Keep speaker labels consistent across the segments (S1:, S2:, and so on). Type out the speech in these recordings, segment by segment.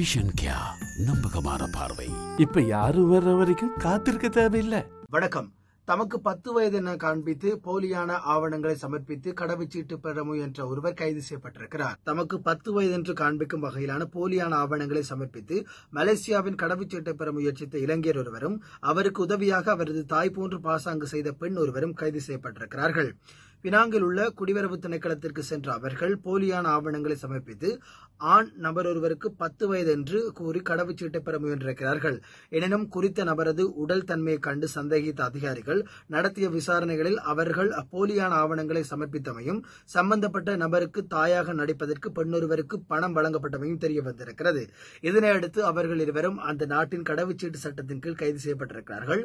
S1: vision கியா நம்பகமான பார்வை இப்ப யாரும் வர்ற வரைக்கும் காத்திருக்க தேவையில்லை வணக்கம் தமக்கு பத்து வயது என காண்பித்து போலியான ஆவணங்களை சமர்ப்பித்து கடவுச்சீட்டு பெற முயன்ற ஒருவர் கைது செய்யப்பட்டிருக்கிறார் தமக்கு பத்து வயது என்று காண்பிக்கும் வகையிலான போலியான ஆவணங்களை சமர்ப்பித்து மலேசியாவின் கடவுச்சீட்டை பெற முயற்சித்த இளைஞர் ஒருவரும் அவருக்கு உதவியாக அவரது தாய் போன்று பாசாங்கு செய்த பெண் ஒருவரும் கைது செய்யப்பட்டிருக்கிறார்கள் பினாங்கில் உள்ள குடிவரவு திணைக்களத்திற்கு சென்ற அவர்கள் போலியான ஆவணங்களை சமர்ப்பித்து ஆண் நபர் ஒருவருக்கு பத்து வயது என்று கூறி கடவுச்சீட்டை பெற முயன்றிருக்கிறார்கள் எனினும் குறித்த நபரது உடல் தன்மையை கண்டு சந்தேகித்த அதிகாரிகள் நடத்திய விசாரணைகளில் அவர்கள் அப்போலியான ஆவணங்களை சமர்ப்பித்தமையும் சம்பந்தப்பட்ட நபருக்கு தாயாக நடிப்பதற்கு பெண்ணொருவருக்கு பணம் வழங்கப்பட்டமையும் தெரிய வந்திருக்கிறது இதனையடுத்து அவர்கள் இருவரும் அந்த நாட்டின் கடவுச்சீட்டு சட்டத்தின் கீழ் கைது செய்யப்பட்டிருக்கிறார்கள்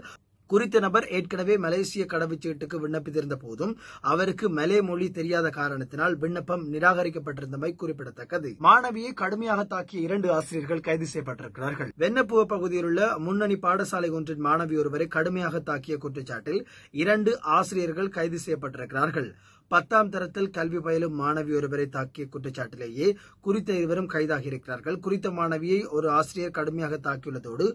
S1: குறித்த நபர் ஏற்கனவே மலேசிய கடவுச்சீட்டுக்கு விண்ணப்பித்திருந்த போதும் அவருக்கு மலே மொழி தெரியாத காரணத்தினால் விண்ணப்பம் நிராகரிக்கப்பட்டிருந்தமை குறிப்பிடத்தக்கது மாணவியை கடுமையாக தாக்கிய இரண்டு ஆசிரியர்கள் கைது செய்யப்பட்டிருக்கிறார்கள் வெண்ணப்புவ பகுதியில் உள்ள முன்னணி பாடசாலை ஒன்றின் மாணவி ஒருவரை கடுமையாக தாக்கிய குற்றச்சாட்டில் இரண்டு ஆசிரியர்கள் கைது செய்யப்பட்டிருக்கிறார்கள் பத்தாம் தரத்தில் கல்வி பயிலும் மாணவி ஒருவரை தாக்கிய குற்றச்சாட்டிலேயே குறித்த இருவரும் கைதாகியிருக்கிறார்கள் குறித்த மாணவியை ஒரு ஆசிரியர் கடுமையாக தாக்கியுள்ளதோடு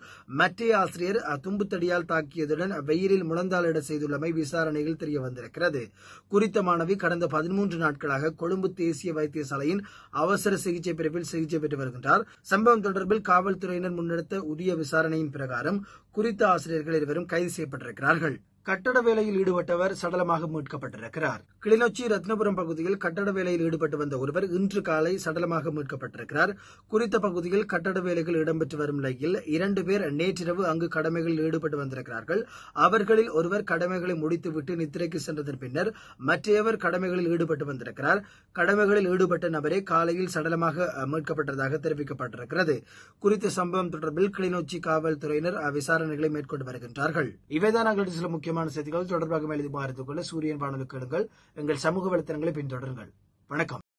S1: மற்ற ஆசிரியர் தும்புத்தடியால் தாக்கியதுடன் வெயிலில் முழந்தாளிட செய்துள்ளமை விசாரணையில் தெரிய வந்திருக்கிறது குறித்த மாணவி கடந்த பதிமூன்று நாட்களாக கொழும்பு தேசிய வைத்தியசாலையின் அவசர சிகிச்சை பிரிவில் சிகிச்சை பெற்று வருகின்றார் சம்பவம் தொடர்பில் காவல்துறையினர் முன்னெடுத்த உரிய விசாரணையின் பிரகாரம் குறித்த ஆசிரியர்கள் இருவரும் கைது செய்யப்பட்டிருக்கிறார்கள் கட்டட வேலையில் ஈடுபட்டவர் சடலமாக மீட்கப்பட்டிருக்கிறார் கிளிநொச்சி ரத்னபுரம் பகுதியில் கட்டட வேலையில் ஈடுபட்டு வந்த ஒருவர் இன்று காலை சடலமாக மீட்கப்பட்டிருக்கிறார் குறித்த பகுதியில் கட்டட வேலைகள் இடம்பெற்று வரும் நிலையில் இரண்டு பேர் நேற்றிரவு அங்கு கடமைகளில் ஈடுபட்டு வந்திருக்கிறார்கள் அவர்களில் ஒருவர் கடமைகளை முடித்துவிட்டு நித்திரைக்கு சென்றதன் பின்னர் மற்றையவர் கடமைகளில் ஈடுபட்டு வந்திருக்கிறார் கடமைகளில் ஈடுபட்ட நபரே காலையில் சடலமாக மீட்கப்பட்டதாக தெரிவிக்கப்பட்டிருக்கிறது குறித்த சம்பவம் தொடர்பில் கிளிநொச்சி காவல்துறையினர் விசாரணைகளை மேற்கொண்டு வருகின்றார்கள் இவைதான் சில முக்கிய முக்கியமான செய்திகள் தொடர்பாக எழுதி பாரத்துக்குள்ள சூரியன் வானொலி கேளுங்கள் எங்கள் சமூக வலைத்தளங்களை பின்தொடருங்கள் வணக்கம்